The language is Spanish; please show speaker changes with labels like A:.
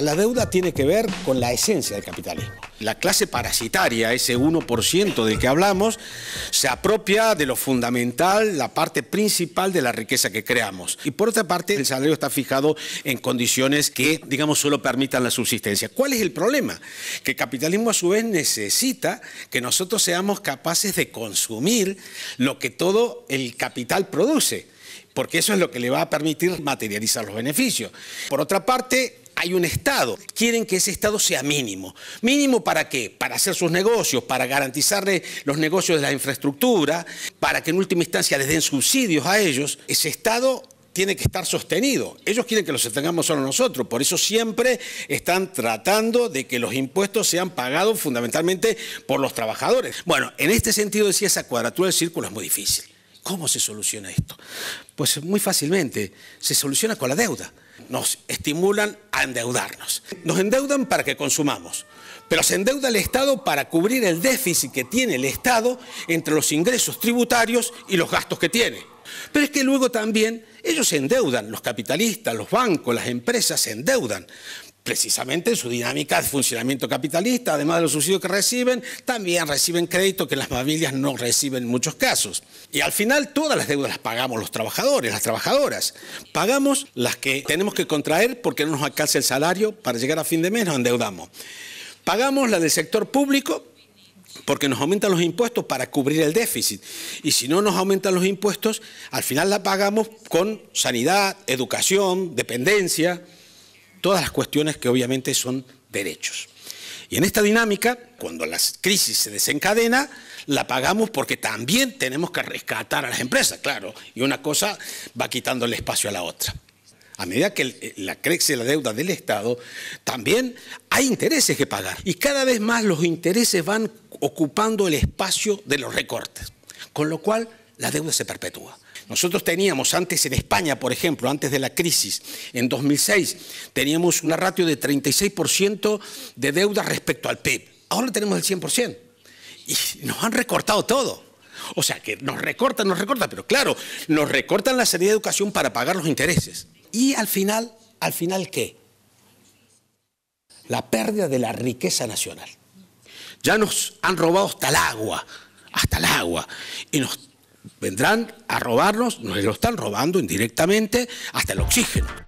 A: La deuda tiene que ver con la esencia del capitalismo. La clase parasitaria, ese 1% del que hablamos, se apropia de lo fundamental, la parte principal de la riqueza que creamos. Y por otra parte, el salario está fijado en condiciones que, digamos, solo permitan la subsistencia. ¿Cuál es el problema? Que el capitalismo a su vez necesita que nosotros seamos capaces de consumir lo que todo el capital produce porque eso es lo que le va a permitir materializar los beneficios. Por otra parte, hay un Estado. Quieren que ese Estado sea mínimo. ¿Mínimo para qué? Para hacer sus negocios, para garantizarle los negocios de la infraestructura, para que en última instancia les den subsidios a ellos. Ese Estado tiene que estar sostenido. Ellos quieren que lo sostengamos solo nosotros, por eso siempre están tratando de que los impuestos sean pagados fundamentalmente por los trabajadores. Bueno, en este sentido decía esa cuadratura del círculo es muy difícil. ¿Cómo se soluciona esto? Pues muy fácilmente, se soluciona con la deuda nos estimulan a endeudarnos. Nos endeudan para que consumamos, pero se endeuda el Estado para cubrir el déficit que tiene el Estado entre los ingresos tributarios y los gastos que tiene. Pero es que luego también ellos se endeudan, los capitalistas, los bancos, las empresas se endeudan precisamente en su dinámica de funcionamiento capitalista, además de los subsidios que reciben, también reciben crédito que las familias no reciben en muchos casos. Y al final todas las deudas las pagamos los trabajadores, las trabajadoras. Pagamos las que tenemos que contraer porque no nos alcanza el salario para llegar a fin de mes, nos endeudamos. Pagamos la del sector público porque nos aumentan los impuestos para cubrir el déficit. Y si no nos aumentan los impuestos, al final la pagamos con sanidad, educación, dependencia, todas las cuestiones que obviamente son derechos. Y en esta dinámica, cuando la crisis se desencadena, la pagamos porque también tenemos que rescatar a las empresas, claro, y una cosa va quitando el espacio a la otra a medida que eh, la crece la deuda del Estado, también hay intereses que pagar. Y cada vez más los intereses van ocupando el espacio de los recortes, con lo cual la deuda se perpetúa. Nosotros teníamos antes en España, por ejemplo, antes de la crisis, en 2006, teníamos una ratio de 36% de deuda respecto al PIB. Ahora tenemos el 100%. Y nos han recortado todo. O sea, que nos recortan, nos recortan, pero claro, nos recortan la serie de educación para pagar los intereses. Y al final, ¿al final qué? La pérdida de la riqueza nacional. Ya nos han robado hasta el agua, hasta el agua. Y nos vendrán a robarnos, nos lo están robando indirectamente, hasta el oxígeno.